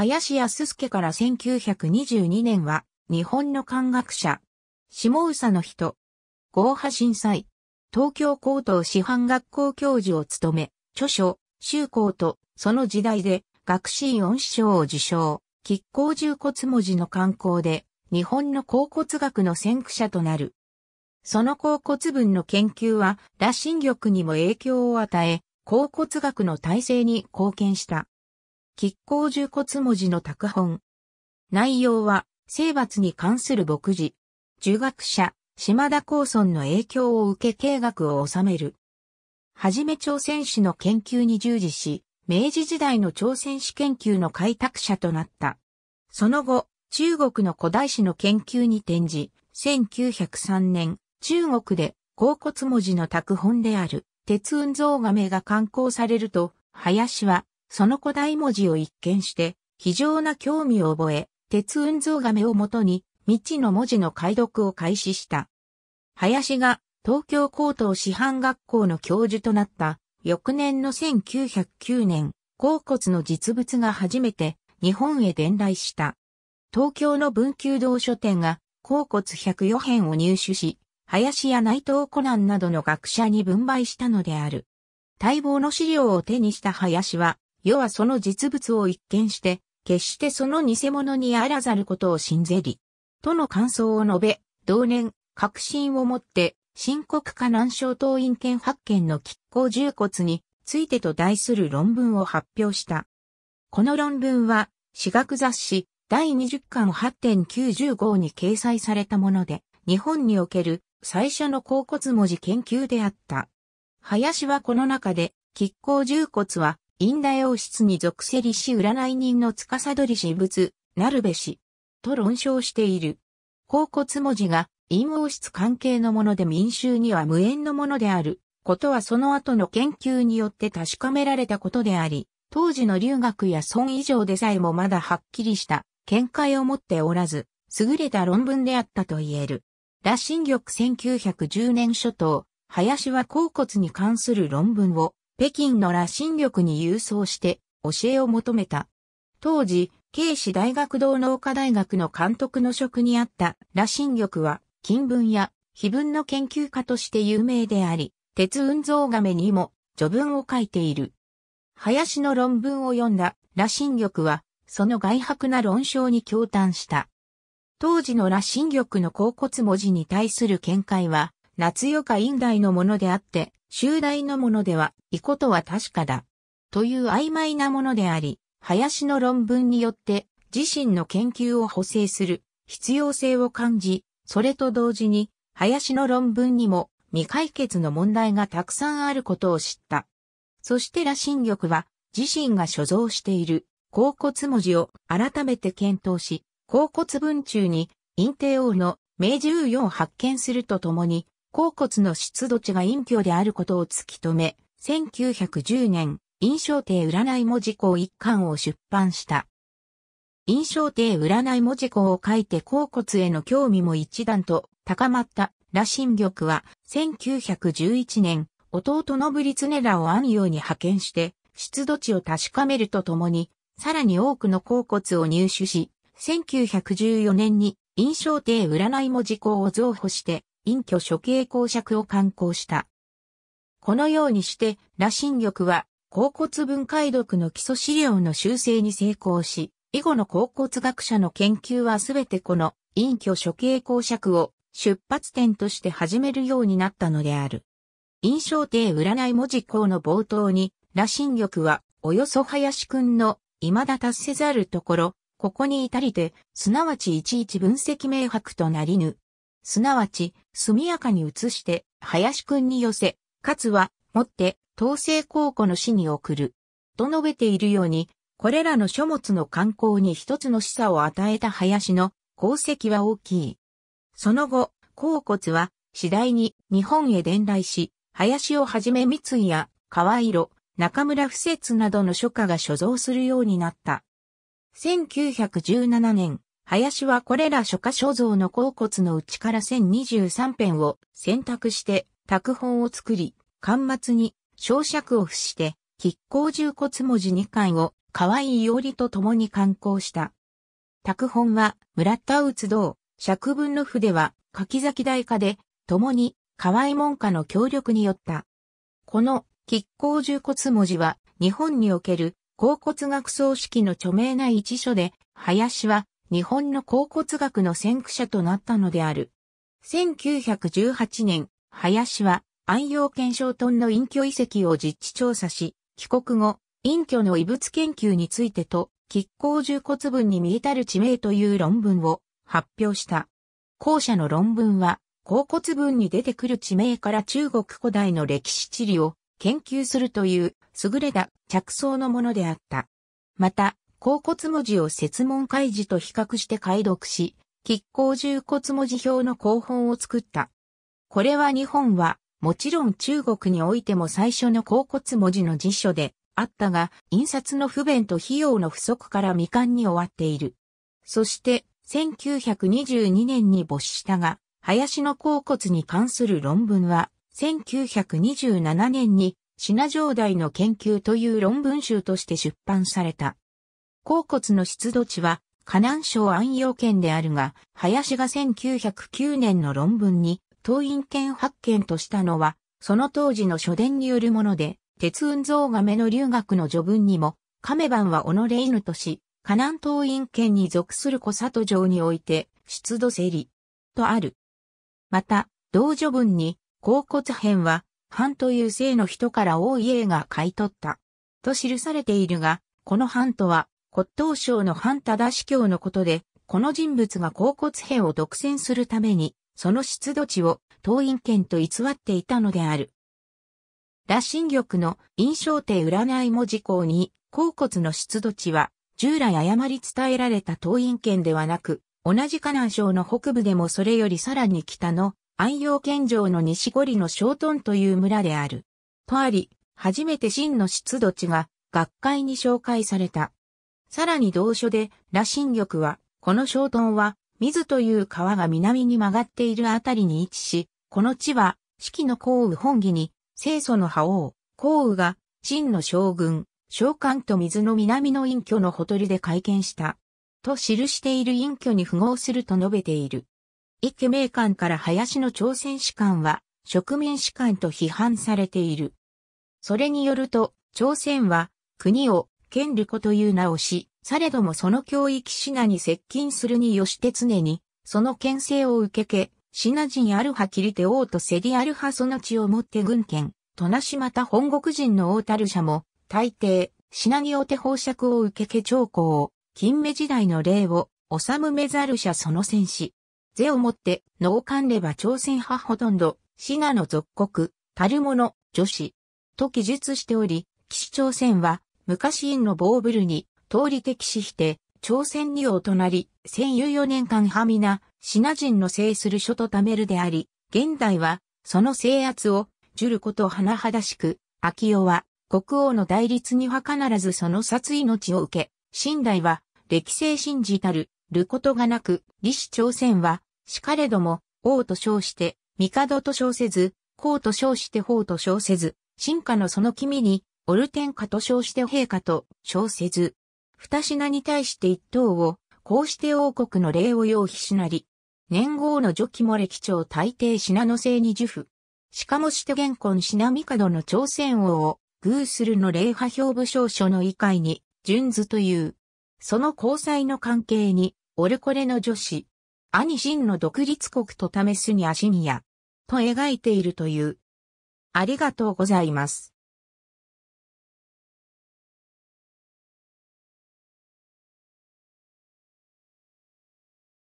林康介から1922年は、日本の漢学者、下宇佐の人、合派震災、東京高等師範学校教授を務め、著書、修校と、その時代で、学士恩賞を受賞、亀甲重骨文字の観行で、日本の甲骨学の先駆者となる。その甲骨文の研究は、羅針玉にも影響を与え、甲骨学の体制に貢献した。亀甲樹骨文字の拓本。内容は、征伐に関する牧事。儒学者、島田高村の影響を受け経学を収める。はじめ朝鮮史の研究に従事し、明治時代の朝鮮史研究の開拓者となった。その後、中国の古代史の研究に転じ、1903年、中国で、甲骨文字の拓本である、鉄雲像亀が刊行されると、林は、その古代文字を一見して、非常な興味を覚え、鉄雲像亀をもとに、未知の文字の解読を開始した。林が東京高等師範学校の教授となった翌年の1909年、甲骨の実物が初めて日本へ伝来した。東京の文久堂書店が甲骨104編を入手し、林や内藤コナンなどの学者に分配したのである。待望の資料を手にした林は、世はその実物を一見して、決してその偽物にあらざることを信ぜり、との感想を述べ、同年、確信をもって、深刻化難症党院権発見の拮抗重骨についてと題する論文を発表した。この論文は、私学雑誌第20巻8.90号に掲載されたもので、日本における最初の甲骨文字研究であった。林はこの中で、拮抗重骨は院大王室に属せりし占い人の司り私物、なるべし、と論証している。甲骨文字が陰王室関係のもので民衆には無縁のものである、ことはその後の研究によって確かめられたことであり、当時の留学や損以上でさえもまだはっきりした見解を持っておらず、優れた論文であったと言える。羅針玉1910年初頭、林は甲骨に関する論文を北京の羅針力に郵送して教えを求めた。当時、京市大学堂農科大学の監督の職にあった羅針力は、金文や碑文の研究家として有名であり、鉄雲像亀にも序文を書いている。林の論文を読んだ羅針力は、その外白な論章に驚嘆した。当時の羅針力の甲骨文字に対する見解は、夏よか院大のものであって、修大のものでは、異ことは確かだ。という曖昧なものであり、林の論文によって自身の研究を補正する必要性を感じ、それと同時に、林の論文にも未解決の問題がたくさんあることを知った。そして羅針玉は自身が所蔵している甲骨文字を改めて検討し、甲骨文中に陰帝王の明十四を発見するとともに、甲骨の出土地が隠居であることを突き止め、1910年、印象帝占い文字項一巻を出版した。印象帝占い文字項を書いて甲骨への興味も一段と高まった羅神玉は1911年、弟のブリツネラを安用に派遣して、出土地を確かめるとともに、さらに多くの甲骨を入手し、1914年に印象帝占い文字項を増補して、隠居処刑公爵を刊行した。このようにして、羅針玉は、甲骨分解読の基礎資料の修正に成功し、以後の甲骨学者の研究はすべてこの隠居処刑公爵を出発点として始めるようになったのである。印象帝占い文字項の冒頭に、羅針玉は、およそ林くんの、未だ達せざるところ、ここに至りて、すなわちいちいち分析明白となりぬ、すなわち、速やかに移して、林くんに寄せ、かつは、持って、統制高庫の死に送る。と述べているように、これらの書物の刊行に一つの示唆を与えた林の功績は大きい。その後、甲骨は次第に日本へ伝来し、林をはじめ三井や河色、中村不節などの書家が所蔵するようになった。1917年、林はこれら書家書像の甲骨のうちから1023編を選択して拓本を作り、巻末に小尺を付して、亀甲重骨文字2巻を河合伊織と共に刊行した。拓本は村田内道、尺文の筆は柿崎大家で、共に河合門下の協力によった。この亀甲重骨文字は日本における甲骨学葬式の著名な一書で、林は日本の考骨学の先駆者となったのである。1918年、林は安陽検証トンの隠居遺跡を実地調査し、帰国後、隠居の遺物研究についてと、吉光。重骨文に見えたる地名という論文を発表した。後者の論文は、甲骨文に出てくる地名から中国古代の歴史地理を研究するという優れた着想のものであった。また、甲骨文字を説問開示と比較して解読し、亀甲重骨文字表の広本を作った。これは日本は、もちろん中国においても最初の甲骨文字の辞書であったが、印刷の不便と費用の不足から未完に終わっている。そして、1922年に没したが、林の甲骨に関する論文は、1927年に、品状大の研究という論文集として出版された。甲骨の出土地は、河南省安陽県であるが、林が1909年の論文に、東院県発見としたのは、その当時の書伝によるもので、鉄雲像亀の留学の序文にも、亀番は己犬とし、河南東院県に属する小里城において、出土せり、とある。また、同序文に、甲骨編は、藩という姓の人から大家が買い取った、と記されているが、この藩とは、骨董省の反忠司教のことで、この人物が甲骨兵を独占するために、その出土地を東院県と偽っていたのである。羅針玉の印象帝占い文字項に、甲骨の出土地は、従来誤り伝えられた東院県ではなく、同じ河南省の北部でもそれよりさらに北の安陽県城の西五里の小頓という村である。とあり、初めて真の出土地が学会に紹介された。さらに同書で、羅針玉は、この小豚は、水という川が南に曲がっているあたりに位置し、この地は、四季の降雨本義に、清楚の覇王、降雨が、真の将軍、召喚と水の南の隠居のほとりで会見した。と記している隠居に符合すると述べている。一家名官から林の朝鮮士官は、植民士官と批判されている。それによると、朝鮮は、国を権力という名をし、されどもその教育シナに接近するに義て常に、その牽制を受けけ、シナ人アルハキリテ王とセリアルハその地をもって軍権、となしまた本国人の王たる者も、大抵、シナギオテ法爵を受けけ長江を、金目時代の例を、治むめざる者その戦士。是をもって、農官れば朝鮮派ほとんど、シナの属国、たる者、女子。と記述しており、騎士朝鮮は、昔院のボーブルに、通り敵視して、朝鮮におり、戦友4年間ハミナ、シナ人の制する書とためるであり、現代は、その制圧を、受ること甚だしく、秋代は、国王の代立には必ずその殺意の地を受け、信代は、歴世信じたる、ることがなく、李氏朝鮮は、しかれども、王と称して、帝と称せず、皇と称して法と称せず、進化のその君に、オルテンカと称して陛下と称せず、二品に対して一等を、こうして王国の礼を要費しなり、年号の除記も歴朝大抵品のせいに受付。しかもして玄根品帝の朝鮮王を、偶するの礼派表部少書の異界に、順図という。その交際の関係に、オルコレの女子、兄真の独立国と試すに足にや、と描いているという。ありがとうございます。